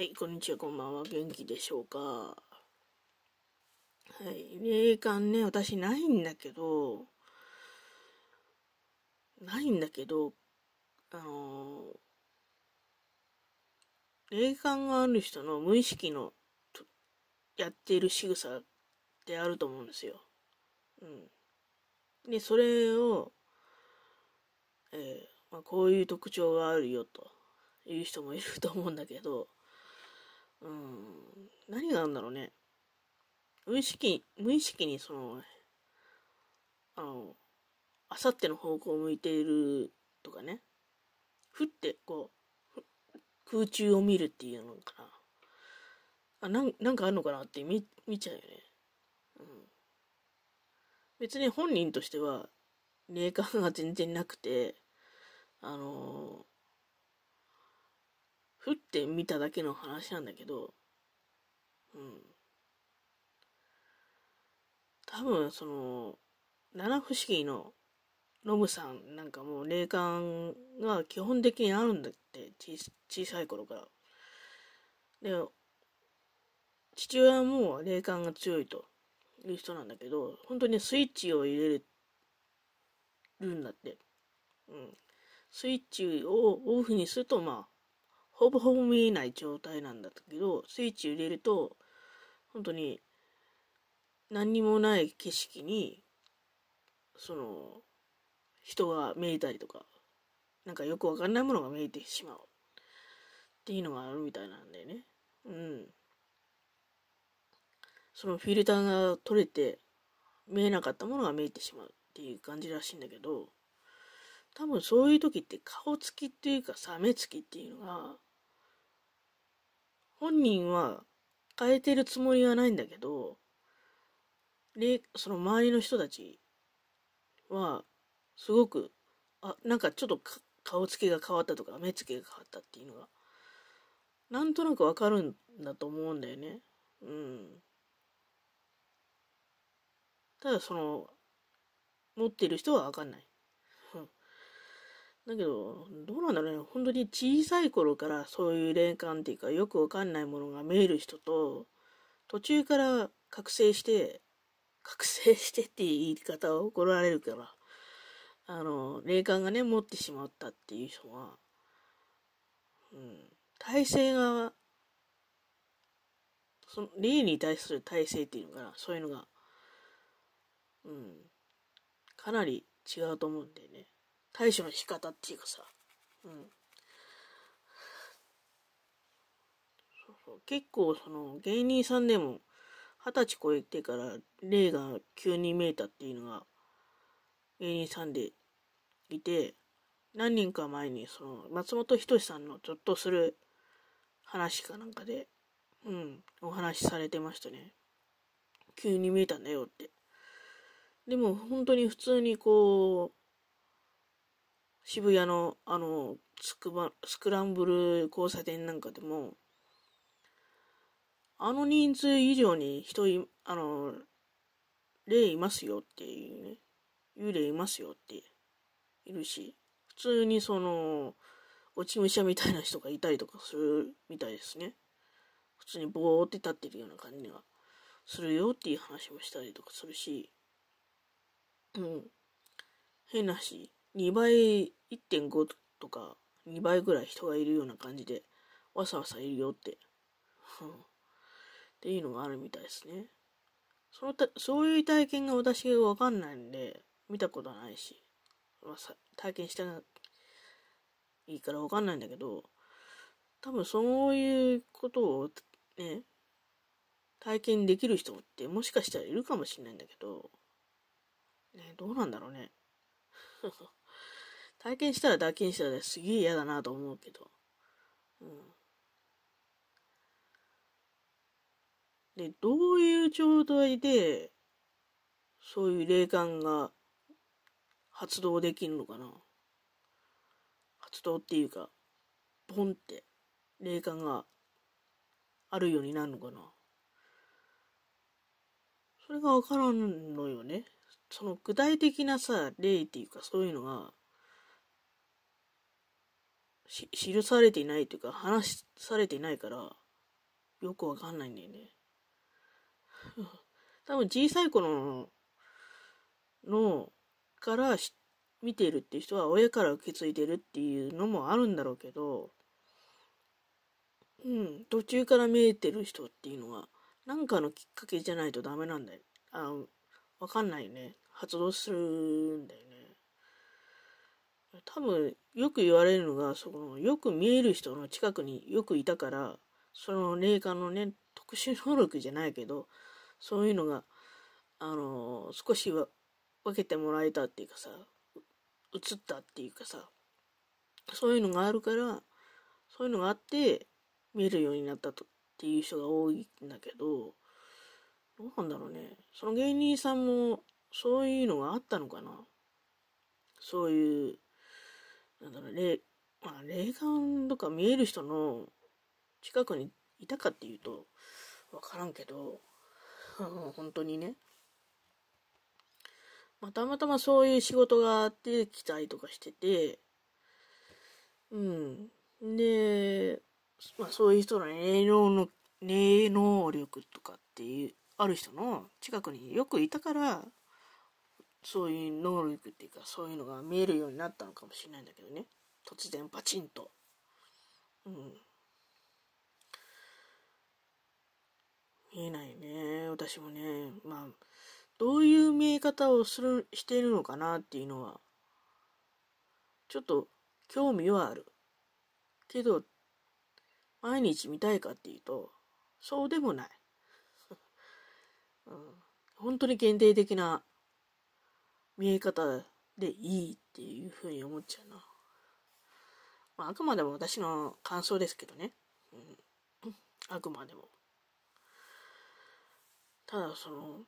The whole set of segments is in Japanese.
はい、こんにちは、こんばんは。元気でしょうか。はい、霊感ね、私ないんだけど、ないんだけど、あのー、霊感がある人の無意識のやっている仕草ってあると思うんですよ。うん。で、それを、えー、まあ、こういう特徴があるよという人もいると思うんだけど、うん、何があるんだろうね。無意識、無意識にその、あの、あさっての方向を向いているとかね。ふってこう、空中を見るっていうのかな。あ、なんなんかあるのかなって見見ちゃうよね。うん。別に本人としては、霊感が全然なくて、あの作ってみただけの話なんだけど、うん。多分、その、七不思議のノブさんなんかもう霊感が基本的にあるんだって小さい頃から。で父親も霊感が強いという人なんだけど本当にスイッチを入れるんだって。うん、スイッチをオフにするとまあほぼほぼ見えない状態なんだけど、スイッチ入れると、本当に、何にもない景色に、その、人が見えたりとか、なんかよくわかんないものが見えてしまう。っていうのがあるみたいなんだよね。うん。そのフィルターが取れて、見えなかったものが見えてしまうっていう感じらしいんだけど、多分そういう時って顔つきっていうかサメつきっていうのが本人は変えてるつもりはないんだけど、その周りの人たちは、すごく、あ、なんかちょっと顔つきが変わったとか、目つきが変わったっていうのが、なんとなくわかるんだと思うんだよね。うん。ただその、持ってる人はわかんない。だけど、どうなんだろうね。本当に小さい頃からそういう霊感っていうかよくわかんないものが見える人と、途中から覚醒して、覚醒してっていう言い方を怒られるから、あの、霊感がね、持ってしまったっていう人は、うん、体制が、その、霊に対する体制っていうのかな、そういうのが、うん、かなり違うと思うんだよね。対処の仕方っていうかさ、うん。結構その芸人さんでも二十歳超えてから霊が急に見えたっていうのが芸人さんでいて何人か前にその松本人志さんのちょっとする話かなんかで、うん、お話しされてましたね。急に見えたんだよって。でも本当に普通にこう渋谷の、あの、つくば、スクランブル交差点なんかでも、あの人数以上に人い、あの、例いますよっていうね、幽霊いますよっているし、普通にその、落ち武者みたいな人がいたりとかするみたいですね。普通にぼーって立ってるような感じがするよっていう話もしたりとかするし、うん。変なし、2倍、1.5とか2倍ぐらい人がいるような感じで、わさわさいるよって、っていうのがあるみたいですね。そのた、そういう体験が私がわかんないんで、見たことないし、まあ、体験していいからわかんないんだけど、多分そういうことをね、体験できる人ってもしかしたらいるかもしれないんだけど、ね、どうなんだろうね。体験したら体験したらすげえ嫌だなと思うけど。うん。で、どういう状態で、そういう霊感が発動できるのかな発動っていうか、ボンって霊感があるようになるのかなそれがわからんのよね。その具体的なさ、霊っていうかそういうのが記されていないというか、話されていないから、よくわかんないんだよね。多分小さい頃の、のから見ているっていう人は親から受け継いでるっていうのもあるんだろうけど、うん、途中から見えてる人っていうのは、なんかのきっかけじゃないとダメなんだよ。あわかんないよね。発動するんだよね。多分よく言われるのがそのよく見える人の近くによくいたからその霊感のね特殊能力じゃないけどそういうのがあの少しは分けてもらえたっていうかさ映ったっていうかさそういうのがあるからそういうのがあって見えるようになったとっていう人が多いんだけどどうなんだろうねその芸人さんもそういうのがあったのかなそういうなんだろう、霊、まあ、霊感とか見える人の近くにいたかっていうと、わからんけど、本当にね、まあ、たまたまそういう仕事があって来たりとかしてて、うん。で、まあ、そういう人の霊能の、霊能力とかっていう、ある人の近くによくいたから、そういう能力っていうかそういうのが見えるようになったのかもしれないんだけどね突然パチンとうん見えないね私もねまあどういう見え方をするしているのかなっていうのはちょっと興味はあるけど毎日見たいかっていうとそうでもない、うん、本当に限定的な見え方でいいっていうふうに思っちゃうな。まあ、あくまでも私の感想ですけどね。うん。あくまでも。ただ、その、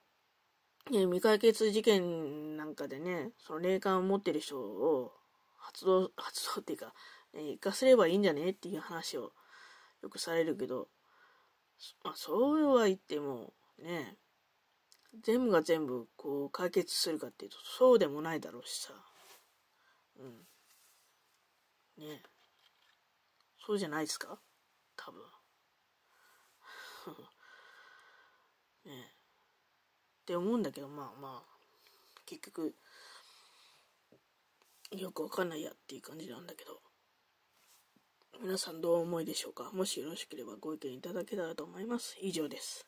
ね、未解決事件なんかでね、その霊感を持ってる人を発動、発動っていうか、ね、生かせればいいんじゃねっていう話をよくされるけど、まあ、そうは言っても、ね、全部が全部こう解決するかっていうとそうでもないだろうしさうんねそうじゃないですか多分 ねって思うんだけどまあまあ結局よくわかんないやっていう感じなんだけど皆さんどう思いでしょうかもしよろしければご意見いただけたらと思います以上です